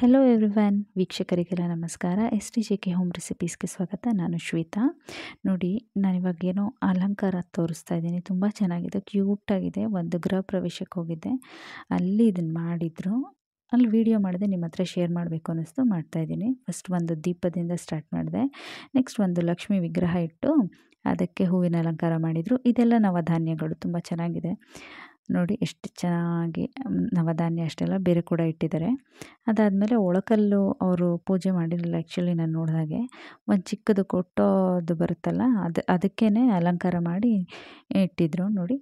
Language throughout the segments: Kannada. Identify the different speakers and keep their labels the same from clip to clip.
Speaker 1: ಹೆಲೋ ಎವ್ರಿವನ್ ವೀಕ್ಷಕರಿಗೆಲ್ಲ ನಮಸ್ಕಾರ S T J K home ರೆಸಿಪೀಸ್ಗೆ ಸ್ವಾಗತ ನಾನು ಶ್ವೇತಾ ನೋಡಿ ನಾನಿವಾಗೇನೋ ಏನೋ ಅಲಂಕಾರ ತೋರಿಸ್ತಾ ಇದ್ದೀನಿ ತುಂಬ ಚೆನ್ನಾಗಿದೆ ಕ್ಯೂಟಾಗಿದೆ ಒಂದು ಗೃಹ ಪ್ರವೇಶಕ್ಕೆ ಹೋಗಿದ್ದೆ ಅಲ್ಲಿ ಇದನ್ನು ಮಾಡಿದರು ಅಲ್ಲಿ ವೀಡಿಯೋ ಮಾಡಿದೆ ನಿಮ್ಮ ಹತ್ರ ಶೇರ್ ಮಾಡಬೇಕು ಅನ್ನಿಸ್ತು ಮಾಡ್ತಾಯಿದ್ದೀನಿ ಫಸ್ಟ್ ಒಂದು ದೀಪದಿಂದ ಸ್ಟಾರ್ಟ್ ಮಾಡಿದೆ ನೆಕ್ಸ್ಟ್ ಒಂದು ಲಕ್ಷ್ಮಿ ವಿಗ್ರಹ ಇಟ್ಟು ಅದಕ್ಕೆ ಹೂವಿನ ಅಲಂಕಾರ ಮಾಡಿದರು ಇದೆಲ್ಲ ನವಧಾನ್ಯಗಳು ತುಂಬ ಚೆನ್ನಾಗಿದೆ ನೋಡಿ ಎಷ್ಟು ಚೆನ್ನಾಗಿ ನವಧಾನ್ಯ ಅಷ್ಟೆಲ್ಲ ಬೇರೆ ಕೂಡ ಇಟ್ಟಿದ್ದಾರೆ ಅದಾದಮೇಲೆ ಒಳಕಲ್ಲು ಅವರು ಪೂಜೆ ಮಾಡಿರಲಿಲ್ಲ ಆ್ಯಕ್ಚುಲಿ ನಾನು ನೋಡಿದಾಗೆ ಒಂದು ಚಿಕ್ಕದು ಕೊಟ್ಟೋದು ಬರುತ್ತಲ್ಲ ಅದು ಅದಕ್ಕೇ ಅಲಂಕಾರ ಮಾಡಿ ಇಟ್ಟಿದ್ರು ನೋಡಿ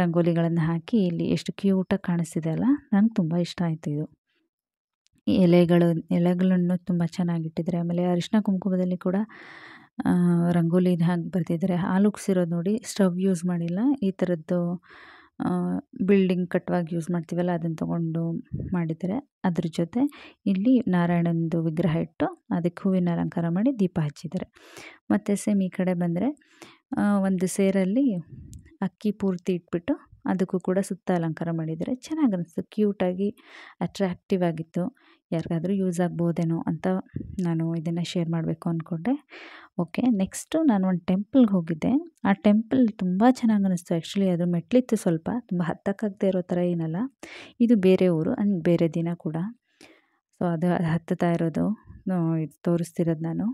Speaker 1: ರಂಗೋಲಿಗಳನ್ನು ಹಾಕಿ ಇಲ್ಲಿ ಎಷ್ಟು ಕ್ಯೂಟಾಗಿ ಕಾಣಿಸ್ತಿದೆ ಅಲ್ಲ ನಂಗೆ ತುಂಬ ಇಷ್ಟ ಆಯಿತು ಇದು ಎಲೆಗಳು ಎಲೆಗಳನ್ನು ತುಂಬ ಚೆನ್ನಾಗಿಟ್ಟಿದ್ದಾರೆ ಆಮೇಲೆ ಅರಿಶಿನ ಕುಂಕುಮದಲ್ಲಿ ಕೂಡ ರಂಗೋಲಿ ಹಾಕಿ ಬರ್ತಿದ್ದಾರೆ ಹಾಲುಕ್ಸಿರೋದು ನೋಡಿ ಸ್ಟವ್ ಯೂಸ್ ಮಾಡಿಲ್ಲ ಈ ಥರದ್ದು ಬಿಲ್ಡಿಂಗ್ ಕಟ್ಟುವಾಗ ಯೂಸ್ ಮಾಡ್ತೀವಲ್ಲ ಅದನ್ನು ತಗೊಂಡು ಮಾಡಿದ್ದಾರೆ ಅದ್ರ ಜೊತೆ ಇಲ್ಲಿ ನಾರಾಯಣಂದು ವಿಗ್ರಹ ಇಟ್ಟು ಅದಕ್ಕೆ ಹೂವಿನ ಅಲಂಕಾರ ಮಾಡಿ ದೀಪ ಹಚ್ಚಿದ್ದಾರೆ ಮತ್ತು ಸೇಮ್ ಈ ಕಡೆ ಬಂದರೆ ಒಂದು ಸೇರಲ್ಲಿ ಅಕ್ಕಿ ಪೂರ್ತಿ ಇಟ್ಬಿಟ್ಟು ಅದಕ್ಕೂ ಕೂಡ ಸುತ್ತ ಅಲಂಕಾರ ಮಾಡಿದರೆ ಚೆನ್ನಾಗಿ ಅನಿಸ್ತು ಕ್ಯೂಟಾಗಿ ಅಟ್ರ್ಯಾಕ್ಟಿವ್ ಆಗಿತ್ತು ಯಾರಿಗಾದರೂ ಯೂಸ್ ಆಗ್ಬೋದೇನೋ ಅಂತ ನಾನು ಇದನ್ನು ಶೇರ್ ಮಾಡಬೇಕು ಅಂದ್ಕೊಂಡೆ ಓಕೆ ನೆಕ್ಸ್ಟು ನಾನು ಒಂದು ಟೆಂಪಲ್ಗೆ ಹೋಗಿದ್ದೆ ಆ ಟೆಂಪಲ್ ತುಂಬ ಚೆನ್ನಾಗಿ ಅನ್ನಿಸ್ತು ಆ್ಯಕ್ಚುಲಿ ಅದು ಮೆಟ್ಲಿತ್ತು ಸ್ವಲ್ಪ ತುಂಬ ಹತ್ತಕ್ಕಾಗದೇ ಇರೋ ಥರ ಏನಲ್ಲ ಇದು ಬೇರೆ ಊರು ಅಂಡ್ ಬೇರೆ ದಿನ ಕೂಡ ಸೊ ಅದು ಹತ್ತುತ್ತಾ ಇರೋದು ಇದು ತೋರಿಸ್ತಿರೋದು ನಾನು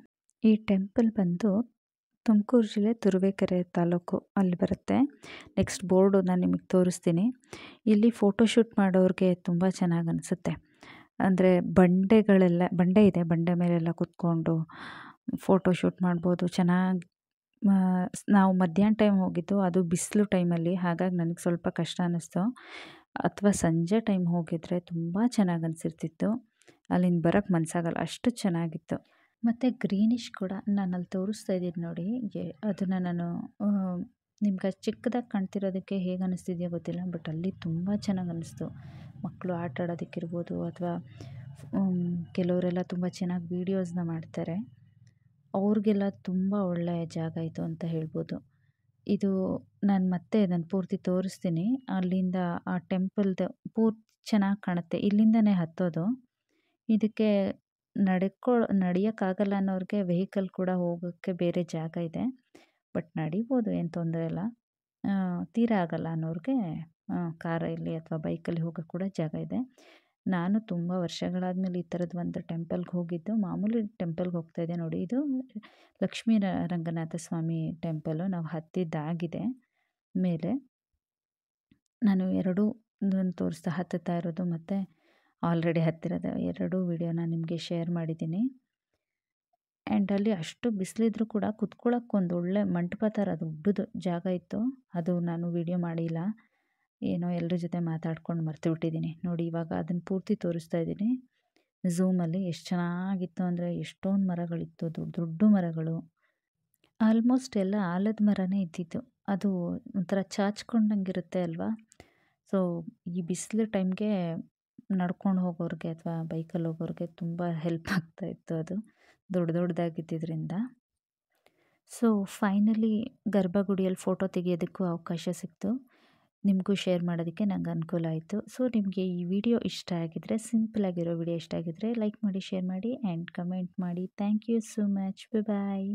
Speaker 1: ಈ ಟೆಂಪಲ್ ಬಂದು ತುಮಕೂರು ಜಿಲ್ಲೆ ತುರುವೇಕೆರೆ ತಾಲೂಕು ಅಲ್ಲಿ ಬರುತ್ತೆ ನೆಕ್ಸ್ಟ್ ಬೋರ್ಡು ನಾನು ನಿಮಗೆ ತೋರಿಸ್ತೀನಿ ಇಲ್ಲಿ ಫೋಟೋಶೂಟ್ ಮಾಡೋರಿಗೆ ತುಂಬ ಚೆನ್ನಾಗಿ ಅನಿಸುತ್ತೆ ಅಂದರೆ ಬಂಡೆಗಳೆಲ್ಲ ಬಂಡೆ ಇದೆ ಬಂಡೆ ಮೇಲೆಲ್ಲ ಕೂತ್ಕೊಂಡು ಫೋಟೋಶೂಟ್ ಮಾಡ್ಬೋದು ಚೆನ್ನಾಗಿ ನಾವು ಮಧ್ಯಾಹ್ನ ಟೈಮ್ ಹೋಗಿದ್ದು ಅದು ಬಿಸಿಲು ಟೈಮಲ್ಲಿ ಹಾಗಾಗಿ ನನಗೆ ಸ್ವಲ್ಪ ಕಷ್ಟ ಅನ್ನಿಸ್ತು ಅಥವಾ ಸಂಜೆ ಟೈಮ್ ಹೋಗಿದ್ರೆ ತುಂಬ ಚೆನ್ನಾಗಿ ಅನಿಸಿರ್ತಿತ್ತು ಅಲ್ಲಿಂದ ಬರೋಕ್ಕೆ ಮನಸ್ಸಾಗಲ್ಲ ಅಷ್ಟು ಚೆನ್ನಾಗಿತ್ತು ಮತ್ತು ಗ್ರೀನಿಶ್ ಕೂಡ ನಾನು ಅಲ್ಲಿ ತೋರಿಸ್ತಾ ಇದ್ದೀನಿ ನೋಡಿ ಅದನ್ನು ನಾನು ನಿಮ್ಗೆ ಚಿಕ್ಕದಾಗಿ ಕಾಣ್ತಿರೋದಕ್ಕೆ ಹೇಗೆ ಅನ್ನಿಸ್ತಿದೆಯೋ ಗೊತ್ತಿಲ್ಲ ಬಟ್ ಅಲ್ಲಿ ತುಂಬ ಚೆನ್ನಾಗಿ ಅನ್ನಿಸ್ತು ಮಕ್ಕಳು ಆಟ ಆಡೋದಕ್ಕಿರ್ಬೋದು ಅಥವಾ ಕೆಲವರೆಲ್ಲ ತುಂಬ ಚೆನ್ನಾಗಿ ವೀಡಿಯೋಸ್ನ ಮಾಡ್ತಾರೆ ಅವ್ರಿಗೆಲ್ಲ ತುಂಬ ಒಳ್ಳೆಯ ಜಾಗ ಇತ್ತು ಅಂತ ಹೇಳ್ಬೋದು ಇದು ನಾನು ಮತ್ತೆ ನಾನು ಪೂರ್ತಿ ತೋರಿಸ್ತೀನಿ ಅಲ್ಲಿಂದ ಆ ಟೆಂಪಲ್ದು ಪೂರ್ತಿ ಚೆನ್ನಾಗಿ ಕಾಣುತ್ತೆ ಇಲ್ಲಿಂದನೇ ಹತ್ತೋದು ಇದಕ್ಕೆ ನಡ್ಕೊ ನಡೆಯೋಕ್ಕಾಗಲ್ಲ ಅನ್ನೋರಿಗೆ ವೆಹಿಕಲ್ ಕೂಡ ಹೋಗೋಕ್ಕೆ ಬೇರೆ ಜಾಗ ಇದೆ ಬಟ್ ನಡಿಬೋದು ಏನು ತೊಂದರೆ ಇಲ್ಲ ತೀರ ಆಗಲ್ಲ ಅನ್ನೋರಿಗೆ ಕಾರಲ್ಲಿ ಅಥವಾ ಬೈಕಲ್ಲಿ ಹೋಗೋಕೆ ಕೂಡ ಜಾಗ ಇದೆ ನಾನು ತುಂಬ ವರ್ಷಗಳಾದಮೇಲೆ ಈ ಥರದ್ದು ಒಂದು ಟೆಂಪಲ್ಗೆ ಹೋಗಿದ್ದು ಮಾಮೂಲಿ ಟೆಂಪಲ್ಗೆ ಇದೆ ನೋಡಿ ಇದು ಲಕ್ಷ್ಮೀ ರಂಗನಾಥ ಸ್ವಾಮಿ ಟೆಂಪಲು ನಾವು ಹತ್ತಿದ್ದಾಗಿದೆ ಮೇಲೆ ನಾನು ಎರಡೂ ತೋರಿಸ್ತಾ ಹತ್ತುತ್ತಾ ಇರೋದು ಮತ್ತು ಆಲ್ರೆಡಿ ಹತ್ತಿರದ ಎರಡೂ ವಿಡಿಯೋನ ನಿಮಗೆ ಶೇರ್ ಮಾಡಿದ್ದೀನಿ ಆ್ಯಂಡ್ ಅಲ್ಲಿ ಅಷ್ಟು ಬಿಸಿಲಿದ್ರು ಕೂಡ ಕುತ್ಕೊಳ್ಳೋಕೆ ಒಂದು ಒಳ್ಳೆ ಮಂಟಪ ಥರ ದೊಡ್ಡದು ಜಾಗ ಇತ್ತು ಅದು ನಾನು ವಿಡಿಯೋ ಮಾಡಿಲ್ಲ ಏನೋ ಎಲ್ಲರ ಜೊತೆ ಮಾತಾಡ್ಕೊಂಡು ಮರ್ತಿಬಿಟ್ಟಿದ್ದೀನಿ ನೋಡಿ ಇವಾಗ ಅದನ್ನು ಪೂರ್ತಿ ತೋರಿಸ್ತಾ ಇದ್ದೀನಿ ಝೂಮಲ್ಲಿ ಎಷ್ಟು ಚೆನ್ನಾಗಿತ್ತು ಅಂದರೆ ಎಷ್ಟೊಂದು ಮರಗಳಿತ್ತು ದೊಡ್ಡ ದೊಡ್ಡ ಮರಗಳು ಆಲ್ಮೋಸ್ಟ್ ಎಲ್ಲ ಆಲದ ಮರನೇ ಇದ್ದಿತ್ತು ಅದು ಒಂಥರ ಚಾಚ್ಕೊಂಡಂಗೆ ಇರುತ್ತೆ ಅಲ್ವಾ ಸೊ ಈ ಬಿಸಿಲು ಟೈಮ್ಗೆ ನಡ್ಕೊಂಡು ಹೋಗೋರಿಗೆ ಅಥವಾ ಬೈಕಲ್ಲಿ ಹೋಗೋರಿಗೆ ತುಂಬ ಹೆಲ್ಪ್ ಆಗ್ತಾ ಇತ್ತು ಅದು ದೊಡ್ಡ ದೊಡ್ಡದಾಗಿದ್ದಿದ್ದರಿಂದ ಸೊ ಫೈನಲಿ ಗರ್ಭಗುಡಿಯಲ್ಲಿ ಫೋಟೋ ತೆಗಿಯೋದಕ್ಕೂ ಅವಕಾಶ ಸಿಕ್ತು ನಿಮಗೂ ಶೇರ್ ಮಾಡೋದಕ್ಕೆ ನಂಗೆ ಅನುಕೂಲ ಆಯಿತು ಸೊ ನಿಮಗೆ ಈ ವಿಡಿಯೋ ಇಷ್ಟ ಸಿಂಪಲ್ ಆಗಿರೋ ವಿಡಿಯೋ ಇಷ್ಟ ಆಗಿದ್ದರೆ ಲೈಕ್ ಮಾಡಿ ಶೇರ್ ಮಾಡಿ ಆ್ಯಂಡ್ ಕಮೆಂಟ್ ಮಾಡಿ thank you so much bye bye